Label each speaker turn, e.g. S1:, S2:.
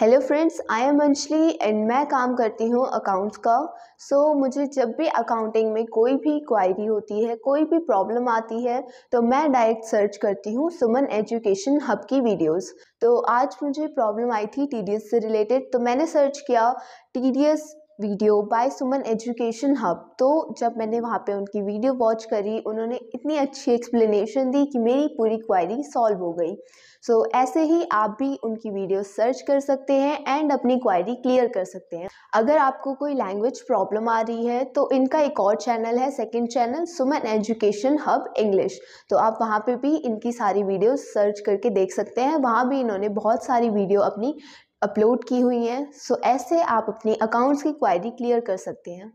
S1: hello friends I am Anshali and मैं काम करती हूँ अकाउंट्स का सो so, मुझे जब भी अकाउंटिंग में कोई भी क्वायरी होती है कोई भी प्रॉब्लम आती है तो मैं डायरेक्ट सर्च करती हूँ सुमन एजुकेशन हब की वीडियोस तो आज मुझे प्रॉब्लम आई थी टी से रिलेटेड तो मैंने सर्च किया टी video by Suman education hub तो जब मैंने वहाँ पे उनकी वीडियो वॉच करी उन्होंने इतनी अच्छी एक्सप्लेनेशन दी कि मेरी पूरी क्वायरी सॉल्व हो गई सो so, ऐसे ही आप भी उनकी वीडियो सर्च कर सकते हैं एंड अपनी क्वायरी क्लियर कर सकते हैं अगर आपको कोई लैंग्वेज प्रॉब्लम आ रही है तो इनका एक और चैनल है second channel Suman education hub English तो आप वहाँ पर भी इनकी सारी वीडियो सर्च करके देख सकते हैं वहाँ भी इन्होंने बहुत सारी वीडियो अपनी अपलोड की हुई हैं सो ऐसे आप अपने अकाउंट्स की क्वायरी क्लियर कर सकते हैं